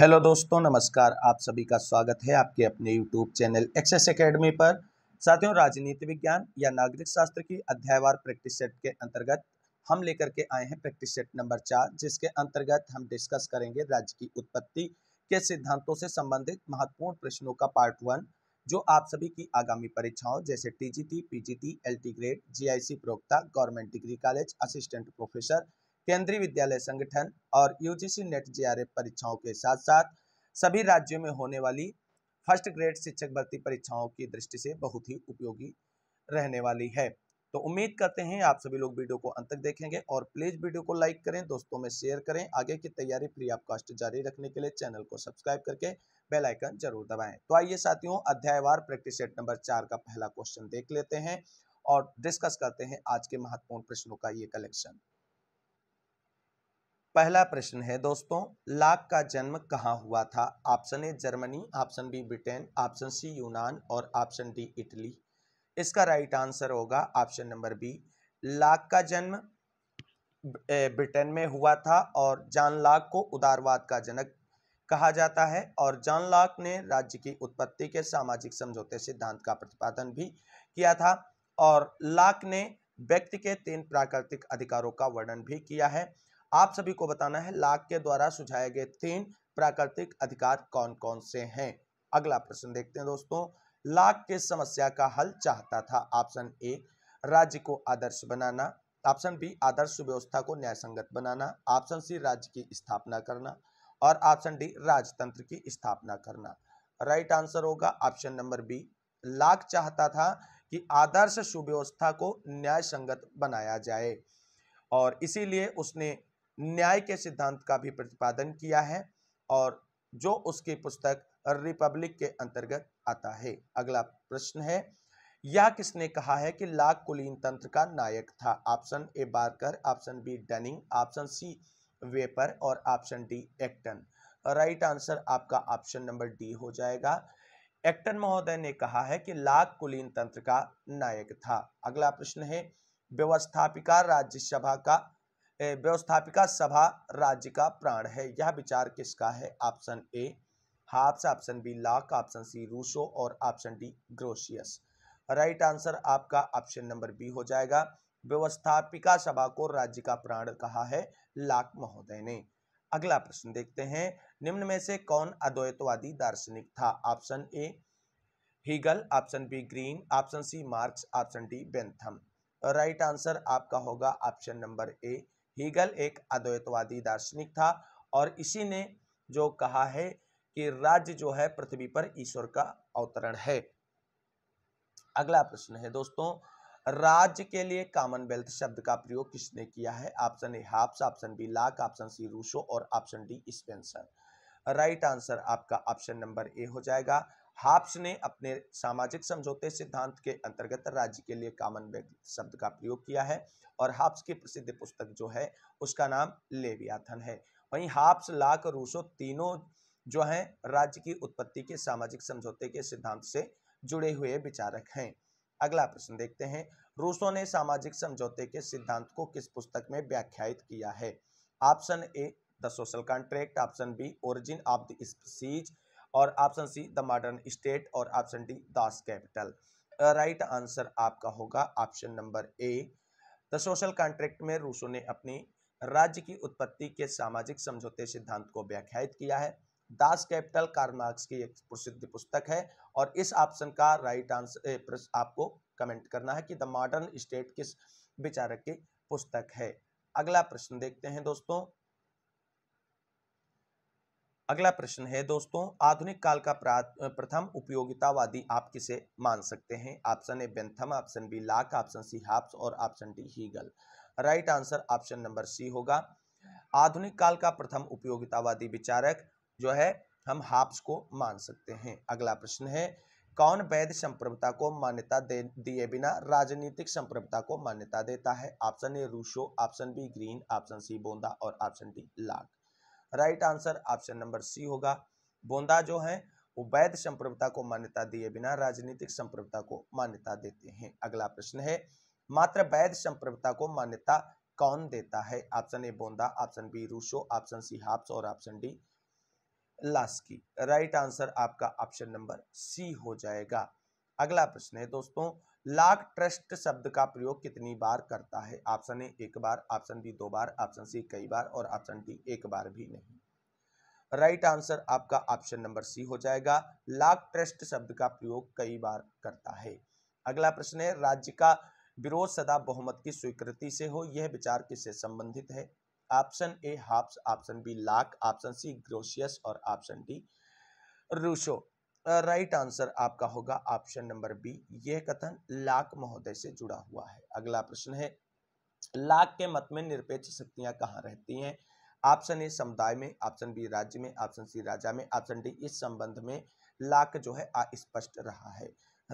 hello दोस्तों नमस्कार आप सभी का स्वागत है आपके अपने यूट्यूब चैनल एक्सेस एकेडमी पर साथियों राजनीति विज्ञान या नागरिक शास्त्र की अध्यायवार प्रैक्टिस सेट के अंतर्गत हम लेकर के आए हैं प्रैक्टिस सेट नंबर चार जिसके अंतर्गत हम डिस्कस करेंगे राज्य की उत्पत्ति के सिद्धांतों से संबंधित महत्वपूर्ण प्रश्नों का पार्ट वन जो आप सभी की आगामी परीक्षाओं जैसे T G T LT grade GIC प्रोक्ता government degree college assistant professor केंद्रीय विद्यालय संगठन और यूजीसी नेट जेआरएफ परीक्षाओं के साथ साथ सभी राज्यों में होने वाली फर्स्ट ग्रेड शिक्षक भर्ती परीक्षाओं की दृष्टि से बहुत ही उपयोगी रहने वाली है तो उम्मीद करते हैं आप सभी लोग वीडियो को अंत तक देखेंगे और प्लीज़ वीडियो को लाइक करें दोस्तों में शेयर करें आगे की तैयारी फ्री ऑफ कास्ट जारी रखने के लिए चैनल को सब्सक्राइब करके बेल आइकन जरूर दबाएं तो आइए साथियों अध्यायवार प्रैक्टिस सेट नंबर चार का पहला क्वेश्चन देख लेते हैं और डिस्कस करते हैं आज के महत्वपूर्ण प्रश्नों का ये कलेक्शन पहला प्रश्न है दोस्तों लाक का जन्म कहाँ हुआ था option A Germany option B Britain option C यूनान और ऑप्शन डी इटली इसका राइट आंसर होगा ऑप्शन नंबर बी लाक का जन्म ब्रिटेन में हुआ था और जॉन लाक को उदारवाद का जनक कहा जाता है और जॉन लाक ने राज्य की उत्पत्ति के सामाजिक समझौते सिद्धांत का प्रतिपादन भी किया था और लाक ने व्यक्ति के तीन प्राकृतिक अधिकारों का वर्णन भी किया है आप सभी को बताना है लाख के द्वारा सुझाए गए तीन प्राकृतिक अधिकार कौन कौन से हैं अगला प्रश्न देखते हैं दोस्तों लाख के समस्या का हल चाहता था ऑप्शन ए राज्य को आदर्श बनाना ऑप्शन बी आदर्श व्यवस्था को न्याय संगत बनाना ऑप्शन सी राज्य की स्थापना करना और ऑप्शन डी राजतंत्र की स्थापना करना राइट आंसर होगा ऑप्शन नंबर बी लाख चाहता था कि आदर्श सुव्यवस्था को न्याय संगत बनाया जाए और इसीलिए उसने न्याय के सिद्धांत का भी प्रतिपादन किया है और जो उसकी पुस्तक रिपब्लिक के अंतर्गत आता है अगला प्रश्न है यह किसने कहा है कि लाख कुलीन तंत्र का नायक था option A Barker option B Dunning option C वेपर और option D Acton right answer आपका ऑप्शन नंबर डी हो जाएगा एक्टन महोदय ने कहा है कि लाख कुलीन तंत्र का नायक था अगला प्रश्न है व्यवस्थापिका राज्यसभा का व्यवस्थापिका सभा राज्य का प्राण है यह विचार किसका है option A Hobbes option B Locke option C Rousseau और option D Grotius right answer आपका ऑप्शन नंबर बी हो जाएगा व्यवस्थापिका सभा को राज्य का प्राण कहा है लाक महोदय ने अगला प्रश्न देखते हैं निम्न में से कौन अद्वैतवादी दार्शनिक था option A Hegel option B Green option C Marx option D Bentham right answer आपका होगा ऑप्शन नंबर ए हीगल एक अद्वैतवादी दार्शनिक था और इसी ने जो कहा है कि राज्य जो है पृथ्वी पर ईश्वर का अवतरण है अगला प्रश्न है दोस्तों राज्य के लिए कॉमनवेल्थ शब्द का प्रयोग किसने किया है option A Hobbes option B Locke option C Rousseau और option D Spencer right answer आपका ऑप्शन नंबर ए हो जाएगा हाप्स ने अपने सामाजिक समझौते सिद्धांत के अंतर्गत राज्य के लिए कॉमन शब्द का प्रयोग किया है और हाप्स की प्रसिद्ध पुस्तक जो है उसका नाम लेवियाथन है वहीं हाप्स लाक रूसो तीनों जो हैं राज्य की उत्पत्ति के सामाजिक समझौते के सिद्धांत से जुड़े हुए विचारक हैं अगला प्रश्न देखते हैं रूसो ने सामाजिक समझौते के सिद्धांत को किस पुस्तक में व्याख्यात किया है option A the social contract option B origin of the species और option C the modern state और option D Das Kapital right answer आपका होगा option number A the social contract में रूसो ने अपनी राज्य की उत्पत्ति के सामाजिक समझौते सिद्धांत को व्याख्यात किया है दास कैपिटल कार्मार्क्स की एक प्रसिद्ध पुस्तक है और इस ऑप्शन का राइट आंसर आपको कमेंट करना है कि द मॉडर्न स्टेट किस विचारक की पुस्तक है अगला प्रश्न देखते हैं दोस्तों अगला प्रश्न है दोस्तों आधुनिक काल का प्रथम उपयोगितावादी आप किसे मान सकते हैं option A Bentham option B Locke option C Hobbes और option D Hegel right answer option number C होगा आधुनिक काल का प्रथम उपयोगितावादी विचारक जो है हम हाप्स को मान सकते हैं अगला प्रश्न है कौन वैध संप्रभुता को मान्यता दे दिए बिना राजनीतिक संप्रभुता को मान्यता देता है option A Rousseau option B Green option C बोंदा और option D Locke right answer option number C होगा बोंदा जो है वो वैध संप्रभुता को मान्यता दिए बिना राजनीतिक संप्रभुता को मान्यता देते हैं अगला प्रश्न है मात्र वैध संप्रभुता को मान्यता कौन देता है ऑप्शन ए बोंदा option B Rousseau option C Hobbes और option D Laski right answer आपका ऑप्शन नंबर सी हो जाएगा अगला प्रश्न है दोस्तों लाक ट्रस्ट शब्द का प्रयोग कितनी बार करता है ऑप्शन ए एक बार ऑप्शन बी दो बार ऑप्शन सी कई बार और ऑप्शन डी एक बार भी नहीं राइट right आंसर आपका ऑप्शन नंबर सी हो जाएगा लाक ट्रस्ट शब्द का प्रयोग कई बार करता है अगला प्रश्न है राज्य का विरोध सदा बहुमत की स्वीकृति से हो यह विचार किससे संबंधित है option A Hobbes option B Locke option C Grotius और option D Rousseau right answer आपका होगा ऑप्शन नंबर बी यह कथन लाक महोदय से जुड़ा हुआ है अगला प्रश्न है लाक के मत में निरपेक्ष शक्तियां कहाँ रहती हैं ऑप्शन ए समुदाय में ऑप्शन बी राज्य में ऑप्शन सी राजा में ऑप्शन डी इस संबंध में लाक जो है अस्पष्ट रहा है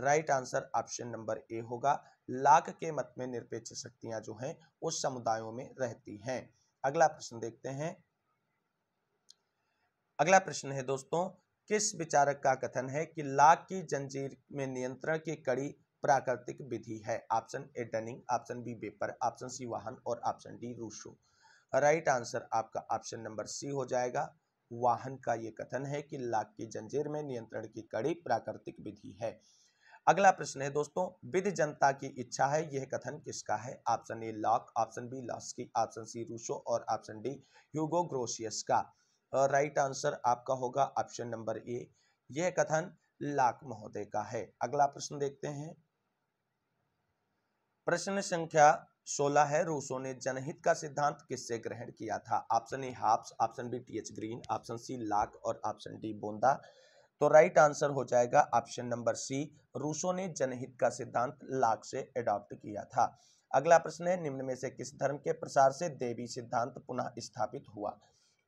right answer option number A होगा लाक के मत में निरपेक्ष शक्तियां जो हैं उस समुदायों में रहती हैं अगला प्रश्न देखते हैं अगला प्रश्न है दोस्तों किस विचारक का कथन है कि लाख की जंजीर में नियंत्रण की कड़ी प्राकृतिक विधि है option A Dunning option B बेपर ऑप्शन सी वाहन और option D Rousseau right answer आपका ऑप्शन नंबर सी हो जाएगा वाहन का ये कथन है कि लाख की जंजीर में नियंत्रण की कड़ी प्राकृतिक विधि है अगला प्रश्न है दोस्तों विधि जनता की इच्छा है यह कथन किसका है option A Locke option B Laski option C Rousseau और ऑप्शन डी ह्यूगो ग्रोसियस का राइट आंसर आपका होगा ऑप्शन नंबर ए यह कथन लाख महोदय का है अगला प्रश्न देखते हैं प्रश्न संख्या सोलह है रूसो ने जनहित का सिद्धांत किससे ग्रहण किया था option A Hobbes option B T H Green option C Locke और ऑप्शन डी बोंदा तो राइट आंसर हो जाएगा ऑप्शन नंबर सी रूसो ने जनहित का सिद्धांत लाख से अडॉप्ट किया था अगला प्रश्न है निम्न में से किस धर्म के प्रसार से देवी सिद्धांत पुनः स्थापित हुआ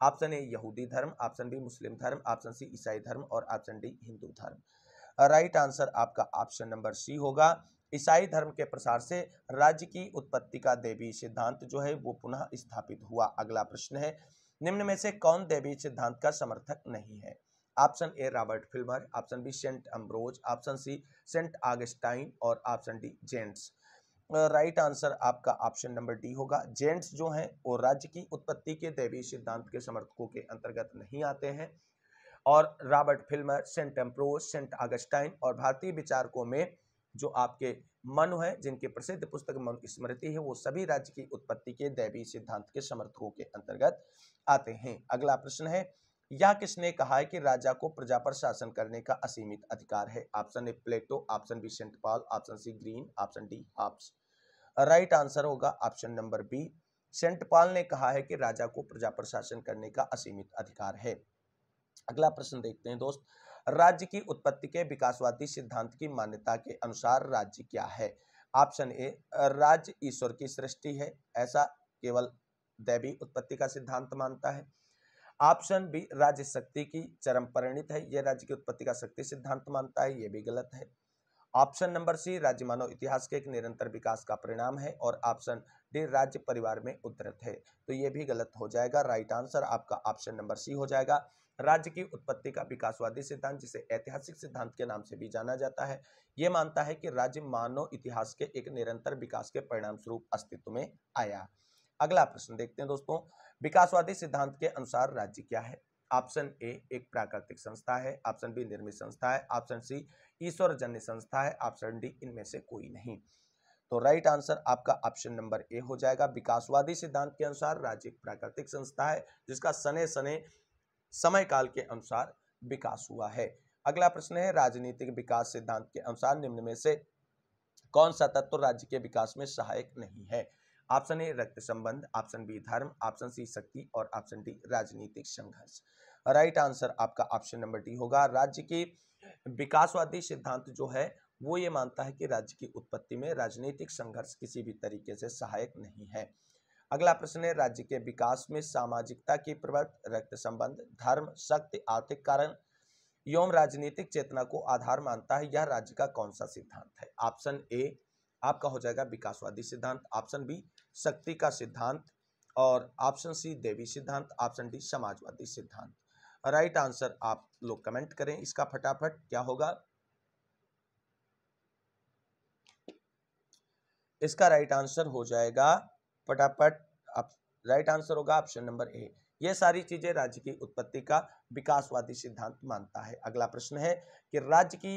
ऑप्शन ए यहूदी धर्म ऑप्शन बी मुस्लिम धर्म ऑप्शन सी ईसाई धर्म और ऑप्शन डी हिंदू धर्म राइट आंसर आपका ऑप्शन नंबर सी होगा ईसाई धर्म के प्रसार से राज्य की उत्पत्ति का देवी सिद्धांत जो है वो पुनः स्थापित हुआ अगला प्रश्न है निम्न में से कौन देवी सिद्धांत का समर्थक नहीं है option A Robert Filmer option B Saint Ambrose option C Saint Augustine और ऑप्शन डी जेंट्स राइट आंसर आपका ऑप्शन नंबर डी होगा जेंट्स जो हैं वो राज्य की उत्पत्ति के दैवीय सिद्धांत के समर्थकों के अंतर्गत नहीं आते हैं और Robert Filmer Saint Ambrose Saint Augustine और भारतीय विचारकों में जो आपके मनु हैं जिनके प्रसिद्ध पुस्तक मन स्मृति है वो सभी राज्य की उत्पत्ति के दैवीय सिद्धांत के समर्थकों के अंतर्गत आते हैं अगला प्रश्न है या किसने कहा है कि राजा को प्रजा पर शासन करने का असीमित अधिकार है option A Plato option B Saint Paul option C Green option D option right answer होगा option number B Saint Paul ने कहा है कि राजा को प्रजा पर शासन करने का असीमित अधिकार है अगला प्रश्न देखते हैं दोस्त राज्य की उत्पत्ति के विकासवादी सिद्धांत की मान्यता के अनुसार राज्य क्या है ऑप्शन ए राज्य ईश्वर की सृष्टि है ऐसा केवल दैवी उत्पत्ति का सिद्धांत मानता है ऑप्शन बी राज्य शक्ति की चरम परिणित है यह राज्य की उत्पत्ति का शक्ति सिद्धांत मानता है यह भी गलत है ऑप्शन नंबर सी राज्य मानव इतिहास के एक निरंतर विकास का परिणाम है और ऑप्शन डी राज्य परिवार में उद्धृत है तो ये भी गलत हो जाएगा राइट आंसर आपका ऑप्शन नंबर सी हो जाएगा राज्य की उत्पत्ति का विकासवादी सिद्धांत जिसे ऐतिहासिक सिद्धांत के नाम से भी जाना जाता है ये मानता है कि राज्य मानव इतिहास के एक निरंतर विकास के परिणाम स्वरूप अस्तित्व में आया अगला प्रश्न देखते हैं दोस्तों विकासवादी सिद्धांत के अनुसार राज्य क्या है ऑप्शन ए एक प्राकृतिक संस्था है ऑप्शन बी निर्मित संस्था है ऑप्शन सी ईश्वर जन्य संस्था है ऑप्शन डी इनमें से कोई नहीं तो राइट आंसर आपका ऑप्शन नंबर ए हो जाएगा विकासवादी सिद्धांत के अनुसार राज्य एक प्राकृतिक संस्था है जिसका सने सने समय काल के अनुसार विकास हुआ है अगला प्रश्न है राजनीतिक विकास सिद्धांत के अनुसार निम्न में से कौन सा तत्व तो राज्य के विकास में सहायक नहीं है ऑप्शन ए रक्त संबंध ऑप्शन बी धर्म ऑप्शन सी शक्ति और ऑप्शन डी राजनीतिक संघर्ष राइट आंसर आपका ऑप्शन नंबर डी होगा राज्य की विकासवादी सिद्धांत जो है वो ये मानता है कि राज्य की उत्पत्ति में राजनीतिक संघर्ष किसी भी तरीके से सहायक नहीं है अगला प्रश्न है राज्य के विकास में सामाजिकता की प्रवृत्त रक्त संबंध धर्म शक्ति आर्थिक कारण एवं राजनीतिक चेतना को आधार मानता है यह राज्य का कौन सा सिद्धांत है ऑप्शन ए आपका हो जाएगा विकासवादी सिद्धांत ऑप्शन बी शक्ति का सिद्धांत और ऑप्शन सी देवी सिद्धांत ऑप्शन डी समाजवादी सिद्धांत राइट आंसर आप लोग कमेंट करें इसका फटाफट क्या होगा इसका राइट आंसर हो जाएगा फटाफट आप राइट आंसर होगा ऑप्शन नंबर ए ये सारी चीजें राज्य की उत्पत्ति का विकासवादी सिद्धांत मानता है अगला प्रश्न है कि राज्य की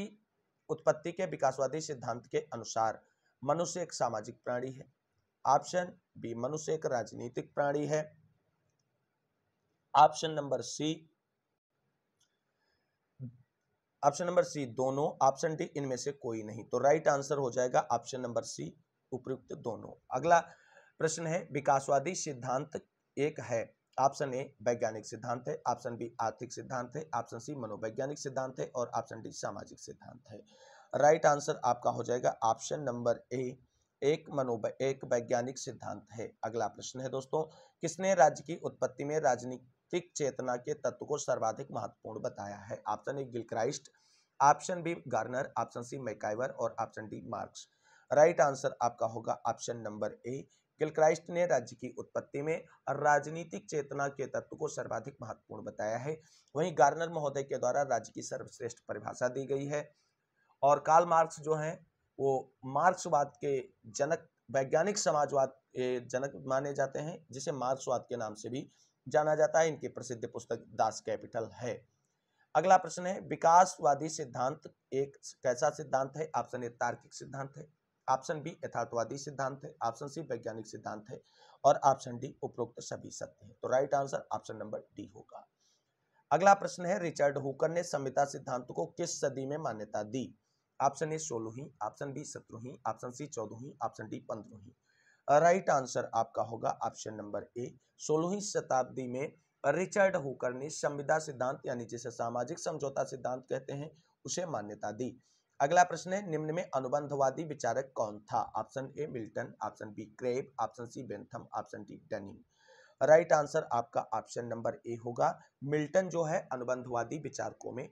उत्पत्ति के विकासवादी सिद्धांत के अनुसार मनुष्य एक सामाजिक प्राणी है ऑप्शन बी मनुष्य एक राजनीतिक प्राणी है option number C option number C दोनों ऑप्शन डी इनमें से कोई नहीं तो राइट आंसर हो जाएगा ऑप्शन नंबर सी उपयुक्त दोनों अगला प्रश्न है विकासवादी सिद्धांत एक है ऑप्शन ए वैज्ञानिक सिद्धांत है ऑप्शन बी आर्थिक सिद्धांत है ऑप्शन सी मनोवैज्ञानिक सिद्धांत है और ऑप्शन डी सामाजिक सिद्धांत है राइट right आंसर आपका हो जाएगा ऑप्शन नंबर ए एक मनोवै एक वैज्ञानिक सिद्धांत है अगला प्रश्न है दोस्तों किसने राज्य की उत्पत्ति में राजनीति आस्तिक चेतना के तत्व को सर्वाधिक महत्वपूर्ण बताया है option A Gilchrist option B Garner option C MacIver और option D Marx right answer आपका होगा ऑप्शन नंबर ए गिलक्राइस्ट ने राज्य की उत्पत्ति में राजनीतिक चेतना के तत्व को सर्वाधिक महत्वपूर्ण बताया है वहीं गार्नर महोदय के द्वारा राज्य की सर्वश्रेष्ठ परिभाषा दी गई है और काल मार्क्स जो हैं वो मार्क्सवाद के जनक वैज्ञानिक समाजवाद जनक माने जाते हैं जिसे मार्क्सवाद के नाम से भी जाना जाता है इनकी प्रसिद्ध पुस्तक दास कैपिटल है अगला प्रश्न है विकासवादी सिद्धांत एक कैसा सिद्धांत है ऑप्शन ए तार्किक सिद्धांत है ऑप्शन बी यथार्थवादी सिद्धांत है ऑप्शन सी वैज्ञानिक सिद्धांत है और ऑप्शन डी उपरोक्त सभी सत्य है तो right answer option number D होगा अगला प्रश्न है रिचर्ड हुकर ने संहिता सिद्धांत को किस सदी में मान्यता दी ऑप्शन ए सोलहवीं ऑप्शन बी सत्रहवीं ऑप्शन सी चौदहवीं ऑप्शन डी पंद्रहवीं राइट आंसर आपका होगा ऑप्शन नंबर ए सोलहवीं शताब्दी में रिचर्ड होकर ने संविदा सिद्धांत यानी जिसे सामाजिक समझौता सिद्धांत कहते हैं उसे मान्यता दी अगला प्रश्न है निम्न में अनुबंधवादी विचारक कौन था option A Milton option B Krabbe option C Bentham option D Dunning right answer आपका ऑप्शन नंबर ए होगा मिल्टन जो है अनुबंधवादी विचारकों में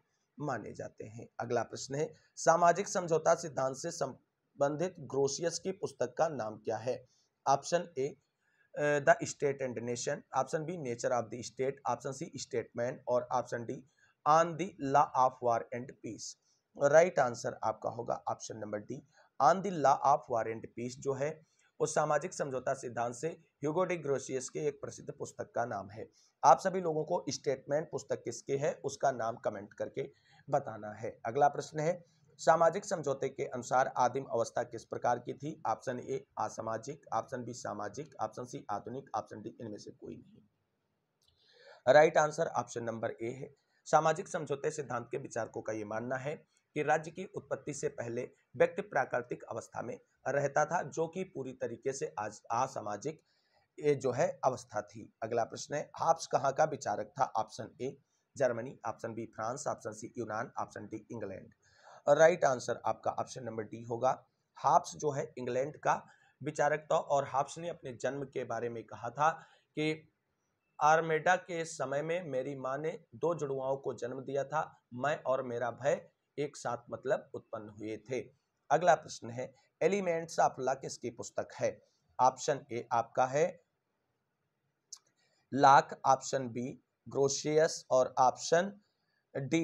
माने जाते हैं अगला प्रश्न है सामाजिक समझौता सिद्धांत से संबंधित ग्रोसियस की पुस्तक का नाम क्या है option A the state and nation option B nature of the state option C statesman और option D on the law of war and peace right answer आपका होगा option number D on the law of war and peace जो है वो सामाजिक समझौता सिद्धांत से ह्यूगो डी ग्रोसियस के एक प्रसिद्ध पुस्तक का नाम है आप सभी लोगों को स्टेटमेंट पुस्तक किसके है उसका नाम कमेंट करके बताना है अगला प्रश्न है सामाजिक समझौते के अनुसार आदिम अवस्था किस प्रकार की थी ऑप्शन ए असामाजिक ऑप्शन बी सामाजिक ऑप्शन सी आधुनिक ऑप्शन डी इनमें से कोई नहीं right answer option number A है सामाजिक समझौते सिद्धांत के विचारकों का ये मानना है कि राज्य की उत्पत्ति से पहले व्यक्ति प्राकृतिक अवस्था में रहता था जो कि पूरी तरीके से आज असामाजिक ये जो है अवस्था थी अगला प्रश्न है हाप्स कहाँ का विचारक था option A Germany option B France option C यूनान option D England right answer आपका ऑप्शन नंबर डी होगा हाप्स जो है इंग्लैंड का विचारक था और हाप्स ने अपने जन्म के बारे में कहा था कि आर्मेडा के समय में मेरी माँ ने दो जुड़वाओं को जन्म दिया था मैं और मेरा भय एक साथ मतलब उत्पन्न हुए थे अगला प्रश्न है एलिमेंट्स ऑफ ला किसकी पुस्तक है ऑप्शन ए आपका है लाख ऑप्शन बी ग्रोशियस और option D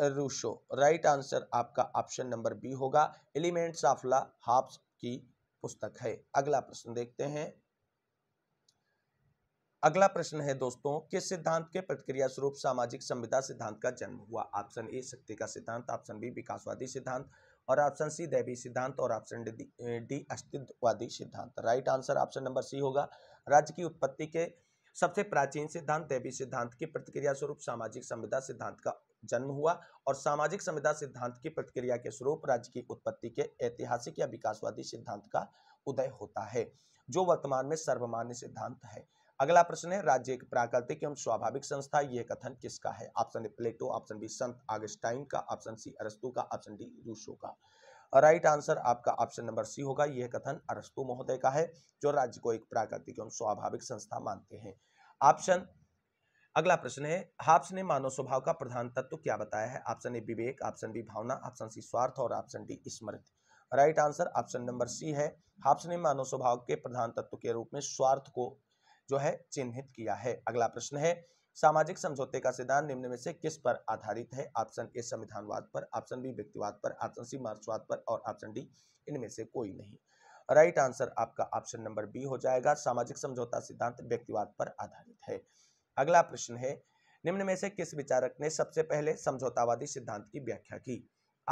Rousseau right answer आपका ऑप्शन नंबर बी होगा एलिमेंट्स ऑफ ला हाब्स की पुस्तक है अगला प्रश्न देखते हैं अगला प्रश्न है दोस्तों किस सिद्धांत के प्रतिक्रिया स्वरूप सामाजिक संविदा सिद्धांत का जन्म हुआ ऑप्शन ए शक्ति का सिद्धांत ऑप्शन बी विकासवादी सिद्धांत और ऑप्शन सी दैवी सिद्धांत और ऑप्शन डी अस्तित्ववादी सिद्धांत right answer option number C होगा राज्य की उत्पत्ति के सबसे प्राचीन सिद्धांत दैवी सिद्धांत की प्रतिक्रिया स्वरूप सामाजिक संविदा सिद्धांत का जन्म हुआ और सामाजिक संविधा सिद्धांत की प्रतिक्रिया के स्वरूप राज्य की उत्पत्ति के ऐतिहासिक या विकासवादी सिद्धांत का उदय होता है जो वर्तमान में सर्वमान्य सिद्धांत है अगला प्रश्न है राज्य एक प्राकृतिक एवं स्वाभाविक संस्था यह कथन किसका है option A Plato option B संत आगस्टाइन का ऑप्शन सी अरस्तु का ऑप्शन डी रूसो का राइट आंसर आपका ऑप्शन नंबर सी होगा यह कथन अरस्तु महोदय का है जो राज्य को एक प्राकृतिक एवं स्वाभाविक संस्था मानते हैं ऑप्शन अगला प्रश्न है हाप्स ने मानव स्वभाव का प्रधान तत्व तो क्या बताया है ऑप्शन ए विवेक ऑप्शन बी भावना ऑप्शन सी स्वार्थ और ऑप्शन डी स्मृति right answer option number C है हाप्स ने मानव स्वभाव के प्रधान तत्व के रूप में स्वार्थ को जो है चिन्हित किया है अगला प्रश्न है सामाजिक समझौते का सिद्धांत निम्न में से किस पर आधारित है ऑप्शन ए संविधानवाद पर ऑप्शन बी व्यक्तिवाद पर ऑप्शन सी मार्क्सवाद पर और ऑप्शन डी इनमें से कोई नहीं राइट आंसर आपका ऑप्शन नंबर बी हो जाएगा सामाजिक समझौता सिद्धांत व्यक्तिवाद पर आधारित है अगला प्रश्न है निम्न में से किस विचारक ने सबसे पहले समझौतावादी सिद्धांत की व्याख्या की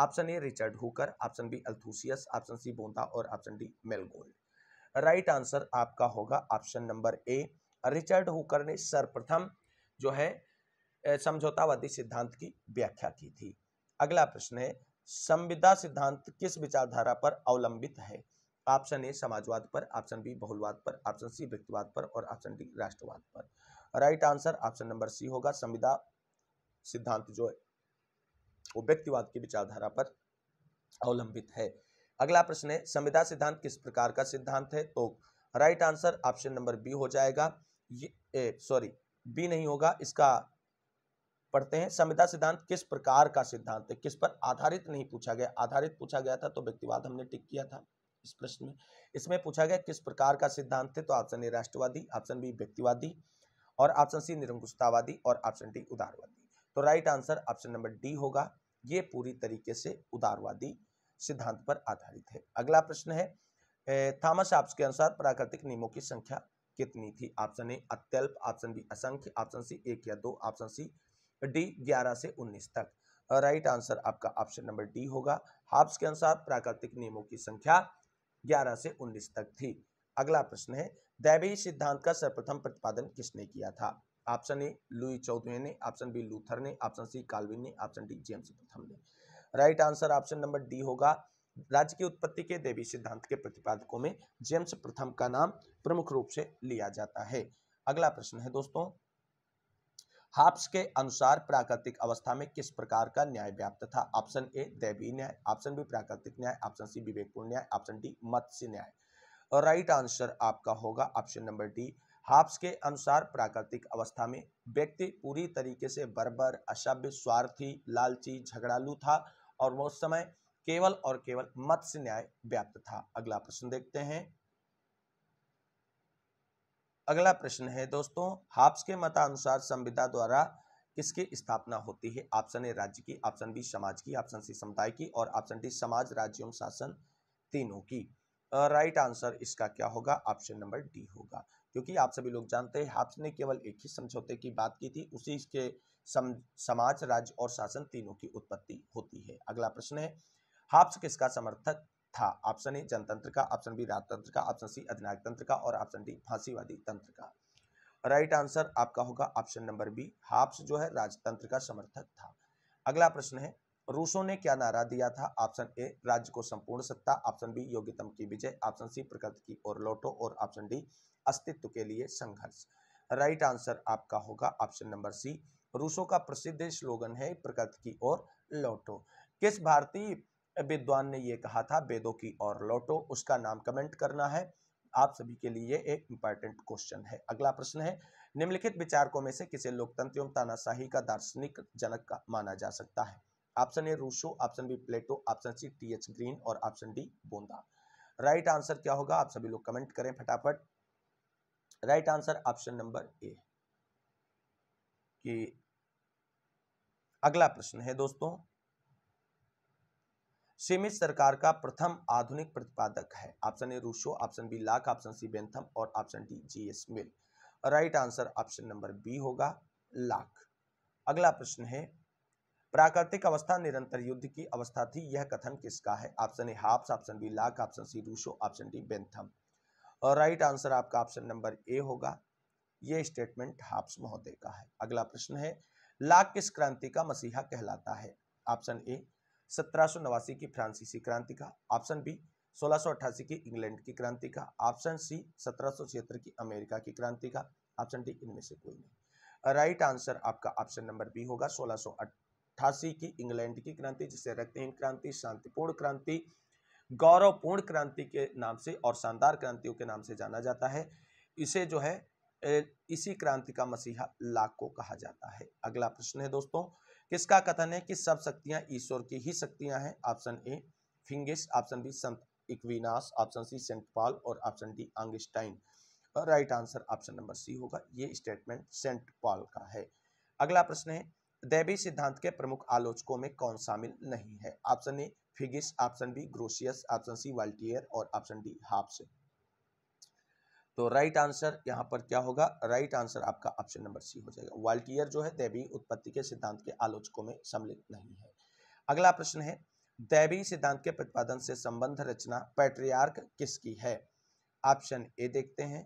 option A Richard Hooker option B Althusius option C बोंदा और ऑप्शन डी मेलगोल राइट आंसर आपका होगा option number A Richard Hooker ने सर्वप्रथम जो है समझौतावादी सिद्धांत की व्याख्या की थी अगला प्रश्न है संविदा सिद्धांत किस विचारधारा पर अवलंबित है ऑप्शन ए समाजवाद पर ऑप्शन बी बहुलवाद पर ऑप्शन सी व्यक्तिवाद पर और ऑप्शन डी राष्ट्रवाद पर right answer option number C होगा संविदा सिद्धांत जो है वो व्यक्तिवाद की विचारधारा पर अवलंबित है अगला प्रश्न है संविदा सिद्धांत किस प्रकार का सिद्धांत है तो right answer option number B हो जाएगा ये सॉरी बी नहीं होगा इसका पढ़ते हैं संविदा सिद्धांत किस प्रकार का सिद्धांत है किस पर आधारित नहीं पूछा गया आधारित पूछा गया था तो व्यक्तिवाद हमने टिक किया था इस प्रश्न में इसमें पूछा गया किस प्रकार का सिद्धांत है तो ऑप्शन ए राष्ट्रवादी ऑप्शन बी व्यक्तिवादी और ऑप्शन सी निरंकुशतावादी और ऑप्शन डी उदारवादी तो right answer option number D होगा ये पूरी तरीके से उदारवादी सिद्धांत पर आधारित है अगला प्रश्न है थॉमस आप्स के अनुसार प्राकृतिक नियमों की संख्या कितनी थी ऑप्शन ए अत्यल्प ऑप्शन बी असंख्य ऑप्शन सी एक या दो ऑप्शन सी डी ग्यारह से उन्नीस तक राइट आंसर आपका ऑप्शन नंबर डी होगा हाब्स के अनुसार प्राकृतिक नियमों की संख्या 11 से 19 तक थी अगला प्रश्न है दैवीय सिद्धांत का सर्वप्रथम प्रतिपादन किसने किया था ऑप्शन ए लुई चौधरी ने ऑप्शन बी लूथर ने ऑप्शन सी कालविन ने ऑप्शन डी जेम्स प्रथम ने right answer option number D होगा राज्य की उत्पत्ति के देवी सिद्धांत के प्रतिपादकों में जेम्स प्रथम का नाम प्रमुख रूप से लिया जाता है अगला प्रश्न है दोस्तों हाप्स के अनुसार प्राकृतिक अवस्था में किस प्रकार का न्याय व्याप्त था ऑप्शन ए दैवी न्याय ऑप्शन बी प्राकृतिक न्याय ऑप्शन सी विवेकपूर्ण न्याय ऑप्शन डी मत्स्य न्याय और राइट आंसर आपका होगा ऑप्शन नंबर डी हाप्स के अनुसार प्राकृतिक अवस्था में व्यक्ति पूरी तरीके से बर्बर असभ्य स्वार्थी लालची झगड़ालू था और वो समय केवल और केवल मत्स्य न्याय व्याप्त था अगला प्रश्न देखते हैं अगला प्रश्न है दोस्तों हाप्स के मतानुसार संविदा द्वारा किसकी स्थापना होती है ऑप्शन ए राज्य की ऑप्शन बी समाज की ऑप्शन सी समुदाय की और ऑप्शन डी समाज राज्य एवं शासन तीनों की राइट आंसर इसका क्या होगा ऑप्शन नंबर डी होगा क्योंकि आप सभी लोग जानते हैं हाप्स ने केवल एक ही समझौते की बात की थी उसी के सम, समाज राज्य और शासन तीनों की उत्पत्ति होती है अगला प्रश्न है हाप्स किसका समर्थक था ऑप्शन ए जनतंत्र का ऑप्शन बी राजतंत्र का ऑप्शन सी अधिनायक तंत्र का और ऑप्शन डी फांसीवादी तंत्र का राइट आंसर आपका होगा ऑप्शन नंबर बी हाप्स जो है राजतंत्र का समर्थक था अगला प्रश्न है रूसों ने क्या नारा दिया था ऑप्शन ए राज्य को संपूर्ण सत्ता ऑप्शन बी योग्यतम की विजय ऑप्शन सी प्रकृति की ओर लौटो और ऑप्शन डी अस्तित्व के लिए संघर्ष राइट आंसर आपका होगा ऑप्शन नंबर सी रूसों का प्रसिद्ध स्लोगन है प्रकृति की ओर लौटो किस भारतीय विद्वान ने ये कहा था वेदों की और लौटो उसका नाम कमेंट करना है आप सभी के लिए एक इंपॉर्टेंट क्वेश्चन है अगला प्रश्न है निम्नलिखित विचारकों में से किसे लोकतंत्र एवं तानाशाही का दार्शनिक जनक का माना जा सकता है option A Rousseau option B Plato option C T H Green और ऑप्शन डी बोंदा राइट आंसर क्या होगा आप सभी लोग कमेंट करें फटाफट right answer option number A कि अगला प्रश्न है दोस्तों सीमित सरकार का प्रथम आधुनिक प्रतिपादक है option A Rousseau option B Locke option C Bentham और option D J S Mill right answer option number B होगा लाख अगला प्रश्न है प्राकृतिक अवस्था निरंतर युद्ध की अवस्था थी यह कथन किसका है option A Hobbes option B Locke option C Rousseau option D Bentham और राइट आंसर आपका ऑप्शन नंबर ए होगा यह स्टेटमेंट हाप्स महोदय का है अगला प्रश्न है लाख किस क्रांति का मसीहा कहलाता है ऑप्शन ए सत्रह की फ्रांसीसी क्रांति का ऑप्शन बी सोलह की इंग्लैंड की क्रांति का ऑप्शन सी सत्रह की अमेरिका की क्रांति का ऑप्शन डी इनमें से कोई नहीं राइट आंसर आपका ऑप्शन नंबर बी होगा सोलह की इंग्लैंड की क्रांति जिसे रक्तहीन क्रांति शांतिपूर्ण क्रांति गौरवपूर्ण क्रांति के नाम से और शानदार क्रांतियों के नाम से जाना जाता है इसे जो है इसी क्रांति का मसीहा लाको कहा जाता है अगला प्रश्न है दोस्तों किसका कथन है कि सब शक्तियां ईश्वर की ही शक्तियां हैं option A Figgis option B संत Aquinas option C Saint Paul और option D Augustine right answer option number C होगा ये स्टेटमेंट सेंट पॉल का है अगला प्रश्न है दैवी सिद्धांत के प्रमुख आलोचकों में कौन शामिल नहीं है option A Figgis option B Grotius option C Voltaire और ऑप्शन डी हाफ्स तो राइट आंसर यहाँ पर क्या होगा राइट आंसर आपका ऑप्शन नंबर सी हो जाएगा वाल्टियर जो है दैवी उत्पत्ति के सिद्धांत के आलोचकों में सम्मिलित नहीं है अगला प्रश्न है दैवी सिद्धांत के प्रतिपादन से संबंध रचना पैट्रियार्क किसकी है ऑप्शन ए देखते हैं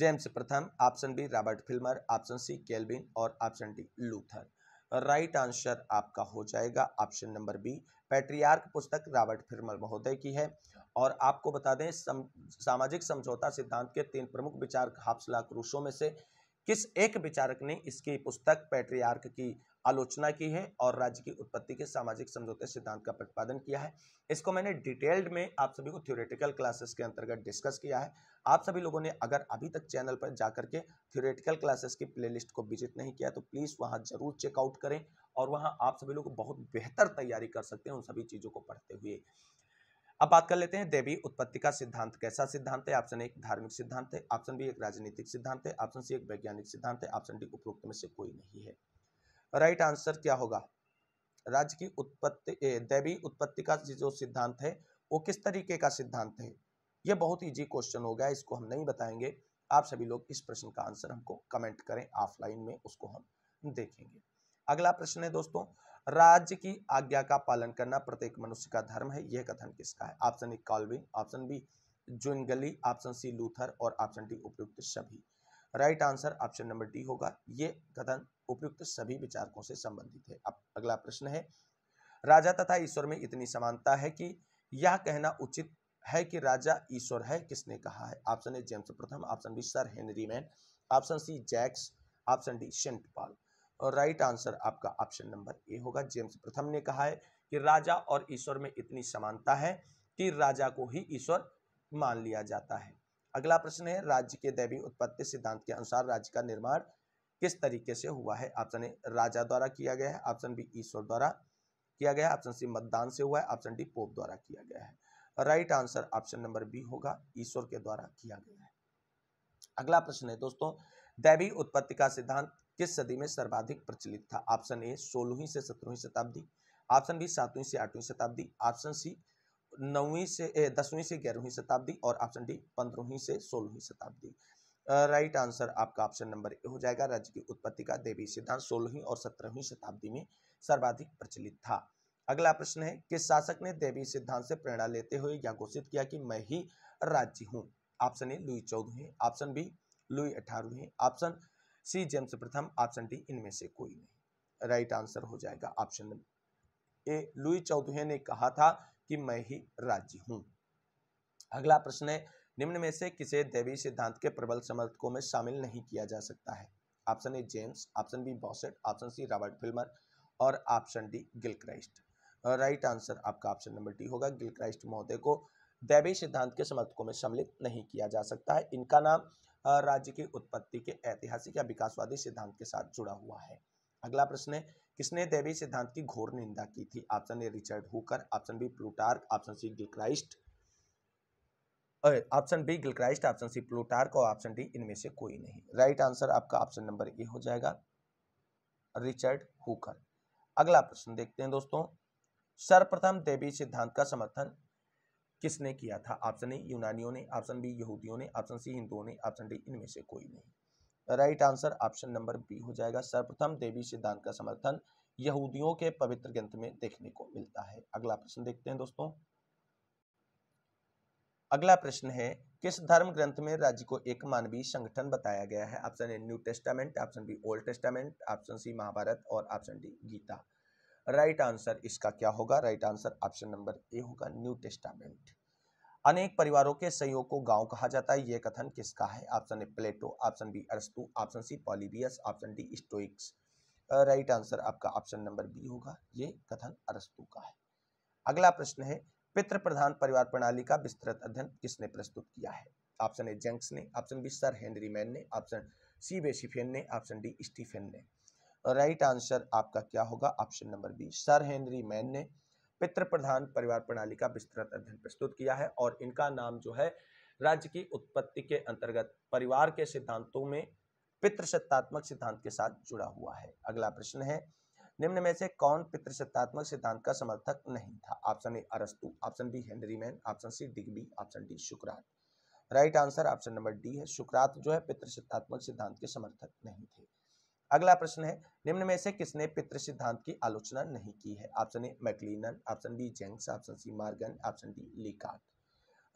जेम्स प्रथम option B Robert Filmer option C Calvin और option D Luther right answer आपका हो जाएगा ऑप्शन नंबर बी पैट्रियार्क पुस्तक रॉबर्ट फिरमल महोदय की है और आपको बता दें सम, सामाजिक समझौता सिद्धांत के तीन प्रमुख विचारक हाफसला क्रूशों में से किस एक विचारक ने इसकी पुस्तक पैट्रियार्क की आलोचना की है और राज्य की उत्पत्ति के सामाजिक समझौते सिद्धांत का प्रतिपादन किया है इसको मैंने डिटेल्ड में आप सभी को थ्योरेटिकल क्लासेस के अंतर्गत डिस्कस किया है आप सभी लोगों ने अगर अभी तक चैनल पर जाकर के थ्योरेटिकल क्लासेस की प्लेलिस्ट को विजिट नहीं किया तो प्लीज़ वहाँ ज़रूर चेकआउट करें और वहाँ आप सभी लोग बहुत बेहतर तैयारी कर सकते हैं उन सभी चीज़ों को पढ़ते हुए अब बात कर लेते हैं देवी उत्पत्ति का सिद्धांत कैसा सिद्धांत है ऑप्शन एक धार्मिक सिद्धांत है ऑप्शन बी एक राजनीतिक सिद्धांत है ऑप्शन सी एक वैज्ञानिक सिद्धांत है ऑप्शन डी उपरोक्त में से कोई नहीं है राइट आंसर क्या होगा राज्य की उत्पत्ति दैवी उत्पत्ति का जो सिद्धांत है वो किस तरीके का सिद्धांत है ये बहुत इजी क्वेश्चन गया इसको हम नहीं बताएंगे आप सभी लोग इस प्रश्न का आंसर हमको कमेंट करें ऑफलाइन में उसको हम देखेंगे अगला प्रश्न है दोस्तों राज्य की आज्ञा का पालन करना प्रत्येक मनुष्य का धर्म है यह कथन किसका है option A Calvin option B Zwingli option C Luther और ऑप्शन डी उपयुक्त सभी right answer option number D होगा ये कथन उपयुक्त सभी विचारकों से संबंधित है अब अगला प्रश्न है राजा तथा ईश्वर में इतनी समानता है कि यह कहना उचित है कि राजा ईश्वर है किसने कहा है ऑप्शन ए जेम्स प्रथम option B sir Henry Maine option C Jenks option D Saint Paul और राइट आंसर आपका ऑप्शन नंबर ए होगा जेम्स प्रथम ने कहा है कि राजा और ईश्वर में इतनी समानता है कि राजा को ही ईश्वर मान लिया जाता है अगला प्रश्न है राज्य के दैवी उत्पत्ति सिद्धांत के अनुसार राज्य का निर्माण किस तरीके से हुआ है ऑप्शन ए राजा द्वारा किया गया है ऑप्शन बी ईश्वर द्वारा किया गया है ऑप्शन सी मतदान से हुआ है ऑप्शन डी पोप द्वारा किया गया है right answer option number B होगा ईश्वर के द्वारा किया गया है अगला प्रश्न है दोस्तों दैवी उत्पत्ति का सिद्धांत किस सदी में सर्वाधिक प्रचलित था ऑप्शन ए सोलहवीं से सत्रहवीं शताब्दी ऑप्शन बी सातवीं से आठवीं शताब्दी ऑप्शन सी नौवीं से दसवीं से ग्यारहवीं शताब्दी और ऑप्शन डी पंद्रहवीं से सोलहवीं शताब्दी राइट आंसर आपका ऑप्शन नंबर ए हो जाएगा राज्य की उत्पत्ति का देवी सिद्धांत सोलहवीं और सत्रहवीं शताब्दी में सर्वाधिक प्रचलित था अगला प्रश्न है किस शासक ने देवी सिद्धांत से प्रेरणा लेते हुए यह घोषित किया कि मैं ही राज्य हूँ ऑप्शन ए लुई चौदहवें ऑप्शन बी लुई अठारहवें ऑप्शन सी जेम्स प्रथम ऑप्शन डी इनमें से कोई नहीं राइट आंसर हो जाएगा ऑप्शन ए लुई चौदह ने कहा था कि मैं ही राज्य हूं अगला प्रश्न है निम्न में से किसे देवी सिद्धांत के प्रबल समर्थकों में शामिल नहीं किया जा सकता है option A James option B Bossuet option C Robert Filmer और option D Gilchrist right answer आपका ऑप्शन नंबर डी होगा गिलक्राइस्ट महोदय को दैवी सिद्धांत के समर्थकों में सम्मिलित नहीं किया जा सकता है इनका नाम राज्य की उत्पत्ति के ऐतिहासिक या विकासवादी सिद्धांत के साथ जुड़ा हुआ है अगला प्रश्न है किसने दैवी सिद्धांत की घोर निंदा की थी option A Richard Hooker option B Plutarch option C Gilchrist option B Gilchrist option C Plutarch और ऑप्शन डी इनमें से कोई नहीं राइट आंसर आपका ऑप्शन नंबर ए हो जाएगा रिचर्ड हुकर अगला प्रश्न देखते हैं दोस्तों सर्वप्रथम देवी सिद्धांत का समर्थन किसने किया था ऑप्शन ए यूनानियों ने ऑप्शन बी यहूदियों ने ऑप्शन सी हिंदुओं ने ऑप्शन डी इनमें से कोई नहीं right answer option number B हो जाएगा सर्वप्रथम देवी सिद्धांत का समर्थन यहूदियों के पवित्र ग्रंथ में देखने को मिलता है अगला प्रश्न देखते हैं दोस्तों अगला प्रश्न है किस धर्म ग्रंथ में राज्य को एक मानवीय संगठन बताया गया है option A New Testament option B Old Testament option C Mahabharata और option D Gita right answer इसका क्या होगा right answer option number A होगा न्यू टेस्टामेंट अनेक परिवारों के सहयोग को गांव कहा जाता है यह कथन किसका है option A Plato option B अरस्तु option C Polybius option D Stoics right answer आपका ऑप्शन नंबर बी होगा ये कथन अरस्तु का है अगला प्रश्न है पितृ प्रधान परिवार प्रणाली का विस्तृत अध्ययन किसने प्रस्तुत किया है ऑप्शन ए जेंक्स ने option B sir Henry Maine ने ऑप्शन सी बेसिफेन ने ऑप्शन डी स्टीफेन ने राइट आंसर आपका क्या होगा option number B sir Henry Maine ने पितृप्रधान प्रधान परिवार प्रणाली का विस्तृत अध्ययन प्रस्तुत किया है और इनका नाम जो है राज्य की उत्पत्ति के अंतर्गत परिवार के सिद्धांतों में पितृसत्तात्मक सिद्धांत के साथ जुड़ा हुआ है अगला प्रश्न है निम्न में से कौन पितृसत्तात्मक सिद्धांत का समर्थक नहीं था ऑप्शन ए अरस्तु option B Henry Maine option C Digby option D शुक्रात right answer option number D है शुक्रात जो है पितृसत्तात्मक सिद्धांत के समर्थक नहीं थे अगला प्रश्न है निम्न में से किसने पितृ सिद्धांत की आलोचना नहीं की है option A McLennan option B Jenks option C Morgan option D Leacock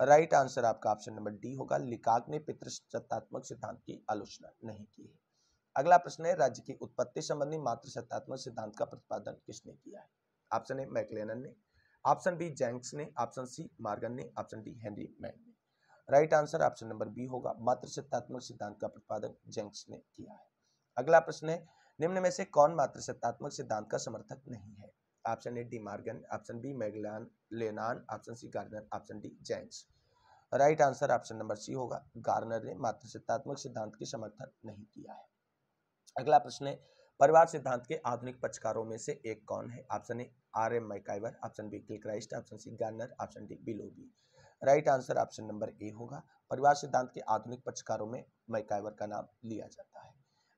right answer आपका ऑप्शन नंबर डी होगा लिकाक ने पितृसत्तात्मक सिद्धांत की आलोचना नहीं की है अगला प्रश्न है राज्य की उत्पत्ति संबंधी मात्र सत्तात्मक सिद्धांत का प्रतिपादन किसने किया है ऑप्शन ए मैकलेन ने ऑप्शन बी जैंक्स ने ऑप्शन सी मार्गन ने ऑप्शन डी हेनरी मैन ने right answer option number B होगा मात्र सत्तात्मक सिद्धांत का प्रतिपादन जैंक्स ने किया है अगला प्रश्न है निम्न में से कौन मात्र सत्तात्मक सिद्धांत का समर्थक नहीं है option A D Morgan option B McLennan option C Garner option D James right answer option number C होगा गार्नर ने मात्र सत्तात्मक सिद्धांत के समर्थन नहीं किया है अगला प्रश्न है परिवार सिद्धांत के आधुनिक पक्षकारों में से एक कौन है option A R M MacIver option B Christ option C Garner option D Willoughby right answer option number A होगा परिवार सिद्धांत के आधुनिक पक्षकारों में मैकाइवर का नाम लिया जाता है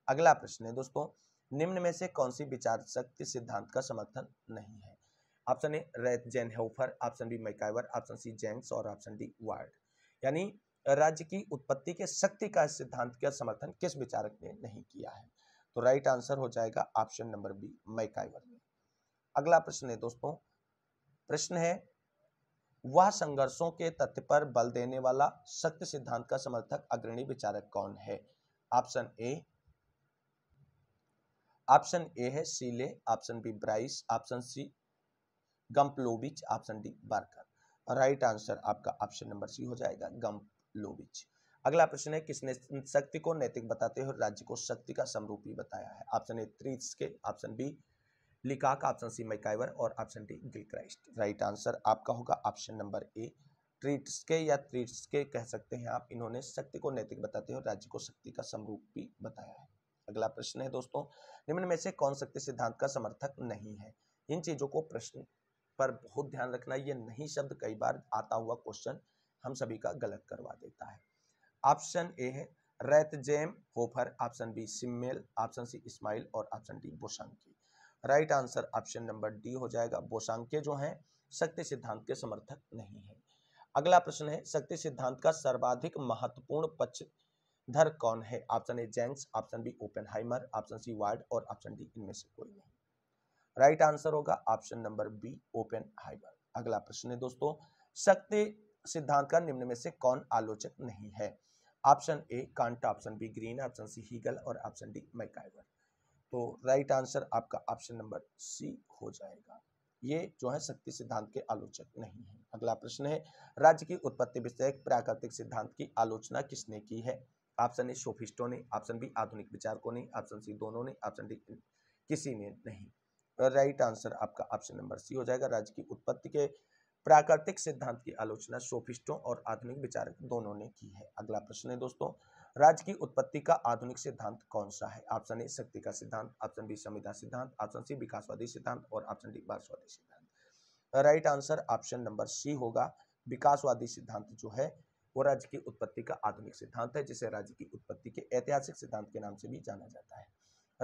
अगला प्रश्न है दोस्तों निम्न में से कौन सी विचार शक्ति सिद्धांत का समर्थन नहीं है option A Ratzenhofer option B MacIver option C Jenks और ऑप्शन डी वार्ड यानी राज्य की उत्पत्ति के शक्ति का सिद्धांत का समर्थन किस विचारक ने नहीं किया है तो राइट आंसर हो जाएगा ऑप्शन नंबर बी मैकाइवर अगला प्रश्न है दोस्तों प्रश्न है वह संघर्षों के तथ्य पर बल देने वाला शक्ति सिद्धांत का समर्थक अग्रणी विचारक कौन है ऑप्शन ए ऑप्शन ए है Seeley option B Bryce option C Gumplowicz option D Barker right answer आपका ऑप्शन नंबर सी हो जाएगा गम्पलोविच अगला प्रश्न है किसने शक्ति को नैतिक बताते हुए राज्य को शक्ति का समरूपी बताया है option A Treitschke option B Leacock option C MacIver और option D Gilchrist right answer आपका होगा ऑप्शन नंबर ए ट्रीट्स के या ट्रीट्स के कह सकते हैं आप इन्होंने शक्ति को नैतिक बताते हुए राज्य को शक्ति का समरूप भी बताया है अगला प्रश्न है दोस्तों निम्न में से कौन सत्य सिद्धांत का समर्थक नहीं है इन चीज़ों को प्रश्न पर बहुत ध्यान रखना ये नहीं शब्द कई बार आता हुआ क्वेश्चन हम सभी का गलत करवा देता है ऑप्शन ए है Ratzenhofer option B Simmel option C इस्माइल और option D Bosanquet right answer option number D हो जाएगा बोशांके जो हैं शक्ति सिद्धांत के समर्थक नहीं है अगला प्रश्न है शक्ति सिद्धांत का सर्वाधिक महत्वपूर्ण पक्ष धर कौन है option A Jenks option B Oppenheimer option C Ward और ऑप्शन डी इनमें से कोई नहीं राइट right आंसर होगा option number B Oppenheimer अगला प्रश्न है दोस्तों शक्ति सिद्धांत का निम्न में से कौन आलोचक नहीं है option A Kant option B Green option C Hegel और ऑप्शन डी मैकाइवर तो राइट आंसर आपका ऑप्शन नंबर सी हो जाएगा ये जो है शक्ति सिद्धांत के आलोचक नहीं है अगला प्रश्न है राज्य की उत्पत्ति विषय प्राकृतिक सिद्धांत की आलोचना किसने की है ऑप्शन ए सोफिस्टों ने ऑप्शन बी आधुनिक विचारकों ने ऑप्शन सी दोनों ने ऑप्शन डी किसी ने नहीं राइट आंसर आपका ऑप्शन नंबर सी हो जाएगा राज्य की उत्पत्ति के प्राकृतिक सिद्धांत की आलोचना सोफिस्टों और आधुनिक विचारक दोनों ने की है अगला प्रश्न है दोस्तों राज्य की उत्पत्ति का आधुनिक सिद्धांत कौन सा है ऑप्शन ए शक्ति का सिद्धांत ऑप्शन बी संविधान सिद्धांत ऑप्शन सी विकासवादी सिद्धांत और ऑप्शन डी वार्षवादी सिद्धांत right answer option number C होगा विकासवादी सिद्धांत जो है वो राज्य की उत्पत्ति का आधुनिक सिद्धांत है जिसे राज्य की उत्पत्ति के ऐतिहासिक सिद्धांत के नाम से भी जाना जाता है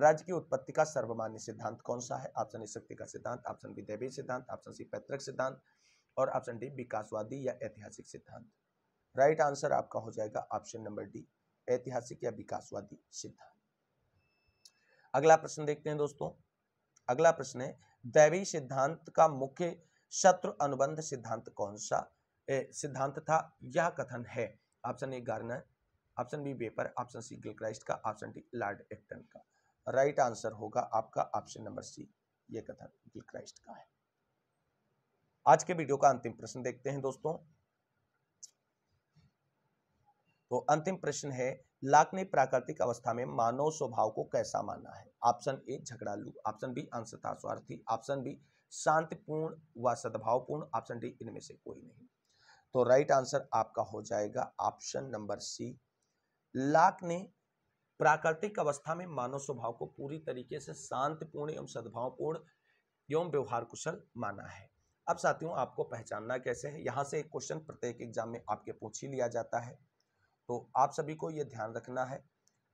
राज्य की उत्पत्ति का सर्वमान्य सिद्धांत कौन सा है ऑप्शन ए शक्ति का सिद्धांत ऑप्शन बी दैवीय सिद्धांत ऑप्शन सी पैतृक सिद्धांत और ऑप्शन डी विकासवादी या ऐतिहासिक सिद्धांत राइट आंसर आपका हो जाएगा ऑप्शन नंबर डी ऐतिहासिक या विकासवादी सिद्धांत अगला प्रश्न देखते हैं दोस्तों अगला प्रश्न है दैवी सिद्धांत का मुख्य शत्रु अनुबंध सिद्धांत कौन सा सिद्धांत था यह कथन है option A Garner option B बेपर ऑप्शन सी गिलक्राइस्ट का ऑप्शन डी लॉर्ड एक्टन का राइट right आंसर होगा आपका ऑप्शन नंबर सी ये कथन गिलक्राइस्ट का है आज के वीडियो का अंतिम प्रश्न देखते हैं दोस्तों तो अंतिम प्रश्न है लाक ने प्राकृतिक अवस्था में मानव स्वभाव को कैसा माना है ऑप्शन ए झगड़ालू ऑप्शन बी अंशता स्वार्थी ऑप्शन बी शांतिपूर्ण व सद्भावपूर्ण ऑप्शन डी इनमें से कोई नहीं तो राइट आंसर आपका हो जाएगा ऑप्शन नंबर सी लाक ने प्राकृतिक अवस्था में मानव स्वभाव को पूरी तरीके से शांतिपूर्ण एवं सद्भावपूर्ण एवं व्यवहार कुशल माना है अब साथियों आपको पहचानना कैसे है यहाँ से एक क्वेश्चन प्रत्येक एग्जाम में आपके पूछ ही लिया जाता है तो आप सभी को ये ध्यान रखना है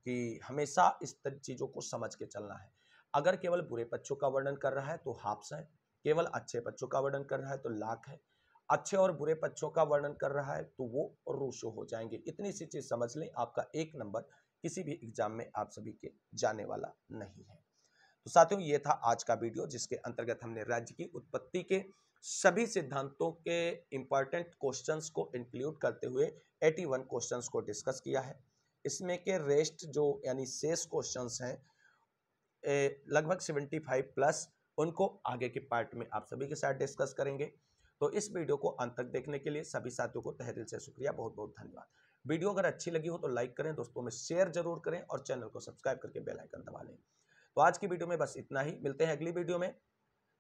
कि हमेशा इस चीज़ों को समझ के चलना है अगर केवल बुरे पक्षों का वर्णन कर रहा है तो हाप्स है केवल अच्छे पक्षों का वर्णन कर रहा है तो लाख है अच्छे और बुरे पक्षों का वर्णन कर रहा है तो वो रोशो हो जाएंगे इतनी सी चीज़ समझ लें आपका एक नंबर किसी भी एग्जाम में आप सभी के जाने वाला नहीं है तो साथियों ये था आज का वीडियो जिसके अंतर्गत हमने राज्य की उत्पत्ति के सभी सिद्धांतों के इंपॉर्टेंट क्वेश्चंस को इंक्लूड करते हुए 81 क्वेश्चंस को डिस्कस किया है इसमें के रेस्ट जो यानी शेष क्वेश्चंस हैं लगभग 75 प्लस उनको आगे के पार्ट में आप सभी के साथ डिस्कस करेंगे तो इस वीडियो को अंत तक देखने के लिए सभी साथियों को दिल से शुक्रिया बहुत बहुत धन्यवाद वीडियो अगर अच्छी लगी हो तो लाइक करें दोस्तों में शेयर जरूर करें और चैनल को सब्सक्राइब करके बेल आइकन दबा लें तो आज की वीडियो में बस इतना ही मिलते हैं अगली वीडियो में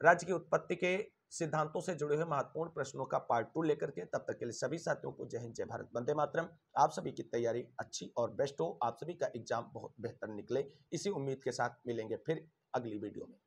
राज्य की उत्पत्ति के सिद्धांतों से जुड़े हुए महत्वपूर्ण प्रश्नों का पार्ट टू लेकर के तब तक के लिए सभी साथियों को जय हिंद जय भारत वंदे मातरम आप सभी की तैयारी अच्छी और बेस्ट हो आप सभी का एग्जाम बहुत बेहतर निकले इसी उम्मीद के साथ मिलेंगे फिर अगली वीडियो में